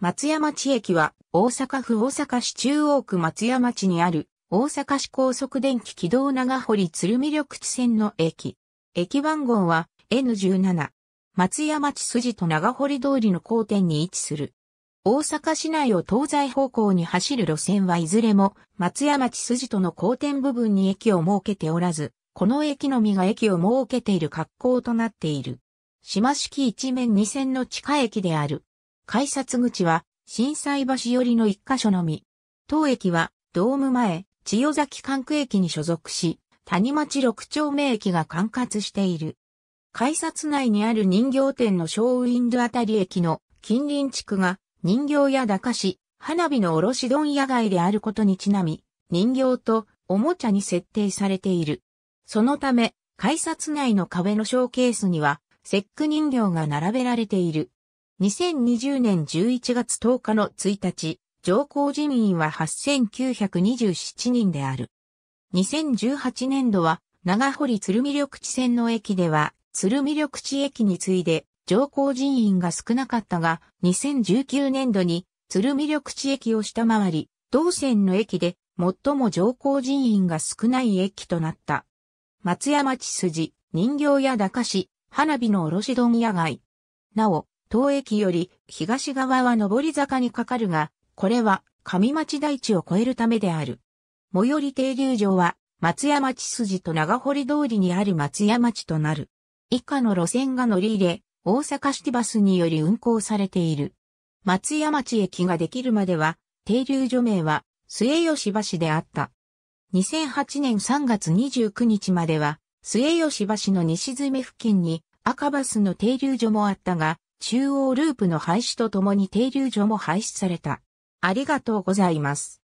松屋町駅は大阪府大阪市中央区松屋町にある大阪市高速電気軌道長堀鶴見緑地線の駅。駅番号は N17。松屋町筋と長堀通りの交点に位置する。大阪市内を東西方向に走る路線はいずれも松屋町筋との交点部分に駅を設けておらず、この駅のみが駅を設けている格好となっている。島式一面二線の地下駅である。改札口は、震災橋寄りの一箇所のみ。当駅は、ドーム前、千代崎管区駅に所属し、谷町六丁目駅が管轄している。改札内にある人形店のショーウィンドあたり駅の近隣地区が人形や駄菓子、花火の卸問屋街であることにちなみ、人形とおもちゃに設定されている。そのため、改札内の壁のショーケースには、節句人形が並べられている。2020年11月10日の1日、上皇人員は8927人である。2018年度は、長堀鶴見緑地線の駅では、鶴見緑地駅に次いで、上皇人員が少なかったが、2019年度に、鶴見緑地駅を下回り、同線の駅で、最も上皇人員が少ない駅となった。松山地筋、人形屋高市、花火の卸問屋街。なお、当駅より東側は上り坂にかかるが、これは上町台地を越えるためである。最寄り停留場は松屋町筋と長堀通りにある松屋町となる。以下の路線が乗り入れ、大阪シティバスにより運行されている。松屋町駅ができるまでは、停留所名は末吉橋であった。2008年3月29日までは、末吉橋の西詰付近に赤バスの停留所もあったが、中央ループの廃止とともに停留所も廃止された。ありがとうございます。